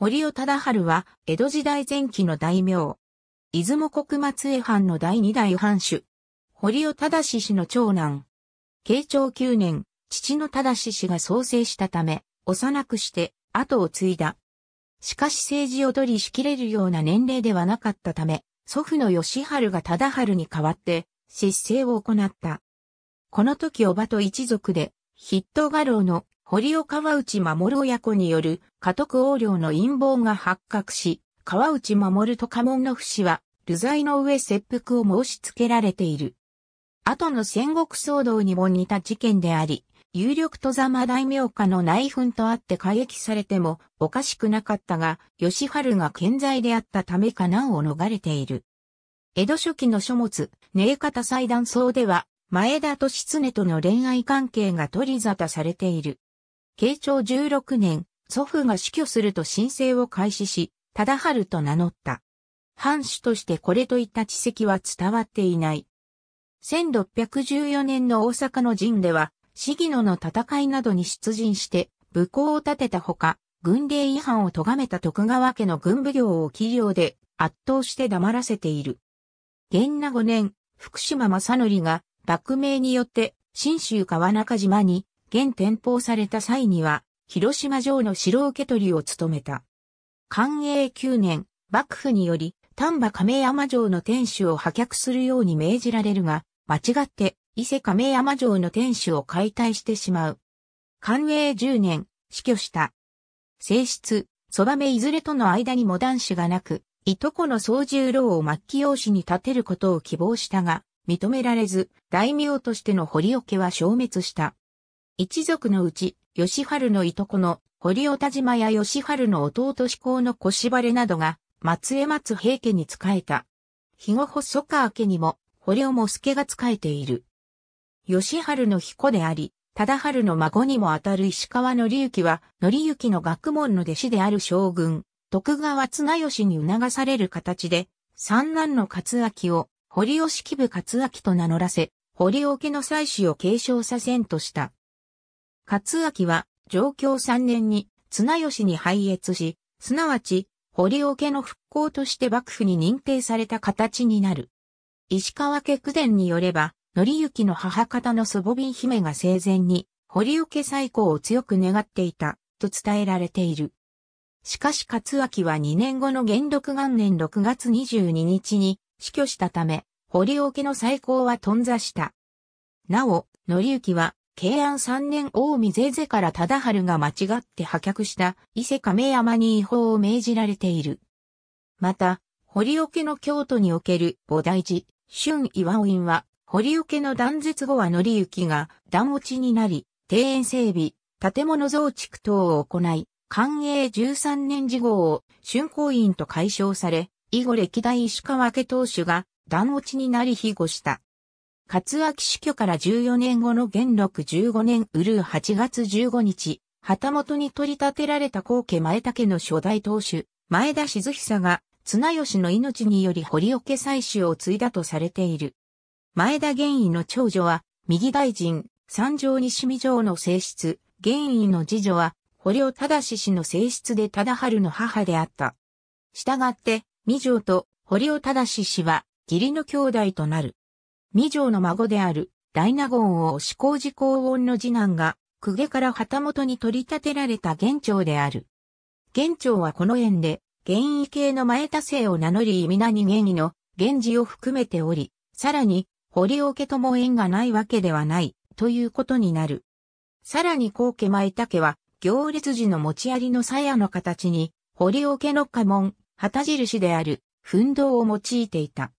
堀尾忠春は、江戸時代前期の大名。出雲国松江藩の第二代藩主。堀尾忠氏の長男。慶長9年、父の忠氏が創生したため、幼くして、後を継いだ。しかし政治を取り仕切れるような年齢ではなかったため、祖父の義春が忠春に代わって、失政を行った。この時叔母と一族で、筆頭家老の堀尾川内守親子による家督横領の陰謀が発覚し、川内守と家紋の不死は、流罪の上切腹を申し付けられている。後の戦国騒動にも似た事件であり、有力戸ざま大名家の内紛とあって過激されてもおかしくなかったが、吉春が健在であったためか難を逃れている。江戸初期の書物、根方祭壇層では、前田と失根との恋愛関係が取り沙汰されている。慶長16年、祖父が死去すると申請を開始し、忠春と名乗った。藩主としてこれといった知識は伝わっていない。1614年の大阪の陣では、市議野の戦いなどに出陣して、武功を立てたほか、軍令違反を咎めた徳川家の軍部領を企業で圧倒して黙らせている。元那5年、福島正則が、幕命によって、新州川中島に現転封された際には、広島城の城受け取りを務めた。寛永9年、幕府により、丹波亀山城の天守を破却するように命じられるが、間違って、伊勢亀山城の天守を解体してしまう。寛永10年、死去した。正室、そばめいずれとの間にも男子がなく、いとこの総十郎を末期用紙に立てることを希望したが、認められず、大名としての堀桶は消滅した。一族のうち、吉春のいとこの堀尾田島や吉春の弟志向の小芝れなどが、松江松平家に仕えた。日後細川家にも、堀尾も助が仕えている。吉春の彦であり、忠春の孫にもあたる石川の隆起は、のりゆきの学問の弟子である将軍、徳川綱吉に促される形で、三男の勝明を、堀尾式部勝明と名乗らせ、堀尾家の妻子を継承させんとした。勝明は、上京3年に、綱吉に敗越し、すなわち、堀尾家の復興として幕府に認定された形になる。石川家九伝によれば、則之の母方の祖母瓶姫が生前に、堀尾家再興を強く願っていた、と伝えられている。しかし勝明は2年後の元禄元年6月22日に死去したため、堀尾家の再興は頓挫した。なお、則行は慶安3年大見ゼゼから忠春が間違って破却した伊勢亀山に違法を命じられている。また、堀岡の京都における菩提寺、春岩院は、堀岡の断絶後はり行が断落ちになり、庭園整備、建物増築等を行い、寛永13年時号を春光院と解消され、以後歴代石川家当主が断落ちになり庇護した。勝明死去から14年後の元禄15年ウルー8月15日、旗本に取り立てられた皇家前竹の初代当主、前田静久が、綱吉の命により堀桶採取を継いだとされている。前田玄義の長女は、右大臣、三条西見城の正室、玄義の次女は、堀尾正氏の正室で忠春の母であった。したがって、未城と堀尾正氏は、義理の兄弟となる。二条の孫である、大納言を志向寺公恩の次男が、公家から旗本に取り立てられた元長である。元長はこの縁で、現位系の前田姓を名乗り皆に元位の源氏を含めており、さらに、堀桶とも縁がないわけではない、ということになる。さらに高家前田家は、行列時の持ちありの鞘の形に、堀桶の家紋、旗印である、奮闘を用いていた。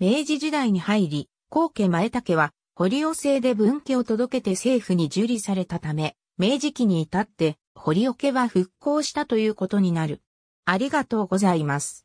明治時代に入り、皇家前竹は、堀尾制で分家を届けて政府に受理されたため、明治期に至って、堀尾家は復興したということになる。ありがとうございます。